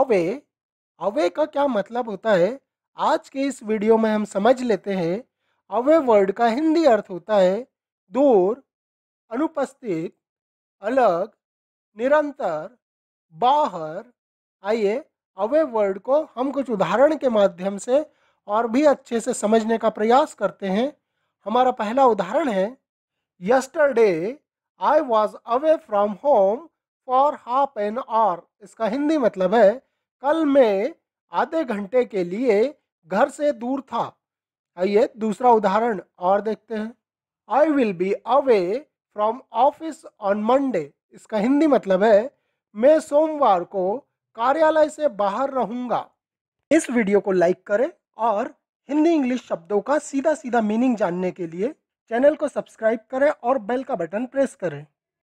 away away का क्या मतलब होता है आज के इस वीडियो में हम समझ लेते हैं अवे वर्ड का हिंदी अर्थ होता है दूर अनुपस्थित अलग निरंतर बाहर आइए अवे वर्ड को हम कुछ उदाहरण के माध्यम से और भी अच्छे से समझने का प्रयास करते हैं हमारा पहला उदाहरण है yesterday I was away from home for half an hour इसका हिंदी मतलब है कल मैं आधे घंटे के लिए घर से दूर था आइए दूसरा उदाहरण और देखते हैं I will be away from office on Monday इसका हिंदी मतलब है मैं सोमवार को कार्यालय से बाहर रहूंगा इस वीडियो को लाइक करें और हिंदी इंग्लिश शब्दों का सीधा सीधा मीनिंग जानने के लिए चैनल को सब्सक्राइब करें और बेल का बटन प्रेस करें